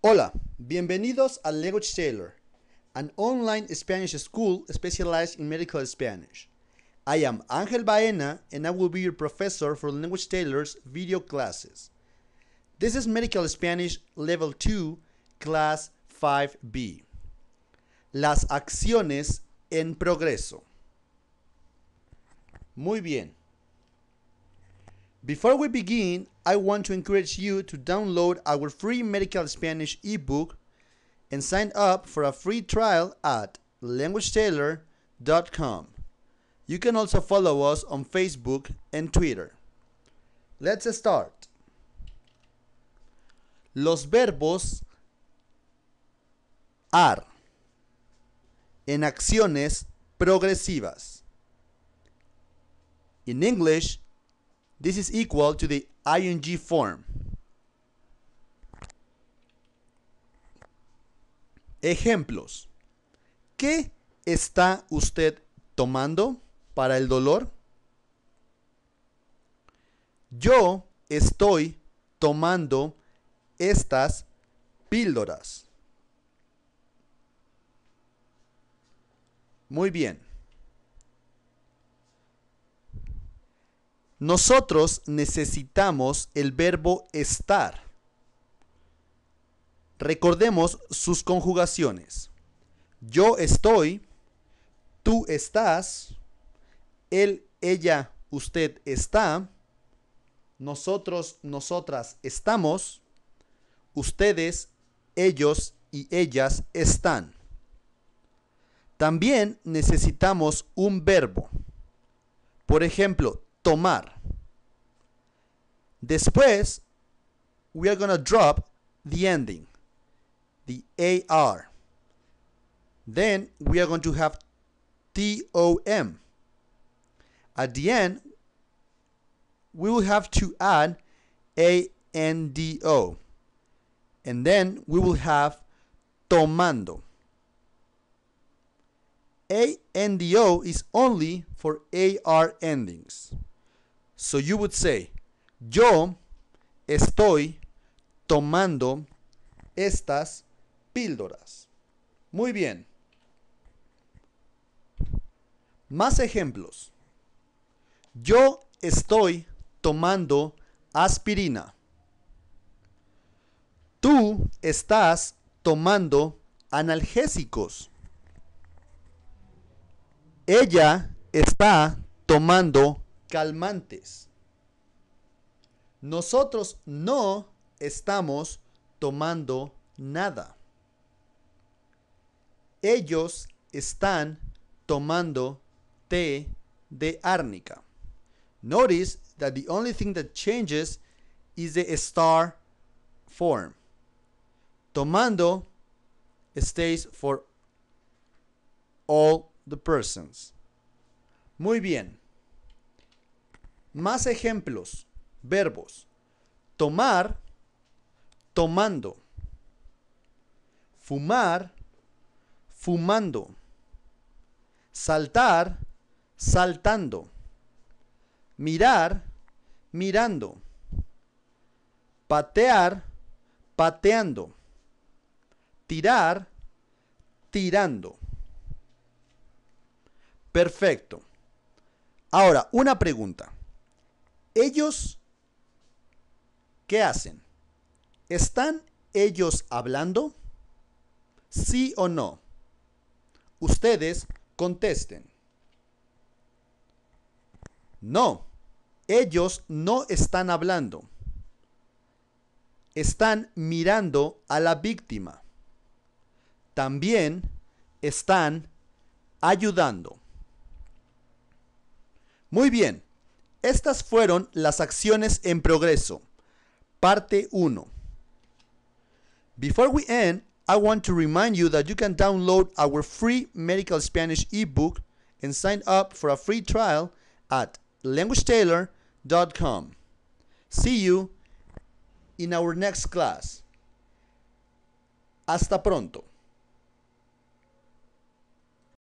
Hola, bienvenidos a Language Taylor, an online Spanish school specialized in medical Spanish. I am Angel Baena and I will be your professor for Language Taylor's video classes. This is Medical Spanish Level 2, Class 5B. Las acciones en progreso. Muy bien. Before we begin, I want to encourage you to download our free medical Spanish ebook and sign up for a free trial at languagetailor.com. You can also follow us on Facebook and Twitter. Let's start. Los verbos are en acciones progresivas. In English, This is equal to the ing form. Ejemplos. ¿Qué está usted tomando para el dolor? Yo estoy tomando estas píldoras. Muy bien. Nosotros necesitamos el verbo estar. Recordemos sus conjugaciones. Yo estoy, tú estás, él, ella, usted está, nosotros, nosotras estamos, ustedes, ellos y ellas están. También necesitamos un verbo. Por ejemplo, tomar. Después, we are going to drop the ending, the AR. Then we are going to have TOM. At the end, we will have to add ANDO. And then we will have tomando. ANDO is only for AR endings. So you would say, yo estoy tomando estas píldoras. Muy bien. Más ejemplos. Yo estoy tomando aspirina. Tú estás tomando analgésicos. Ella está tomando calmantes. Nosotros no estamos tomando nada. Ellos están tomando té de árnica. Notice that the only thing that changes is the star form. Tomando stays for all the persons. Muy bien. Más ejemplos, verbos. Tomar, tomando. Fumar, fumando. Saltar, saltando. Mirar, mirando. Patear, pateando. Tirar, tirando. Perfecto. Ahora, una pregunta ellos, ¿qué hacen? ¿Están ellos hablando? ¿Sí o no? Ustedes contesten. No, ellos no están hablando. Están mirando a la víctima. También están ayudando. Muy bien. Estas fueron las acciones en progreso. Parte 1. Before we end, I want to remind you that you can download our free medical Spanish ebook and sign up for a free trial at languagetailor.com. See you in our next class. Hasta pronto.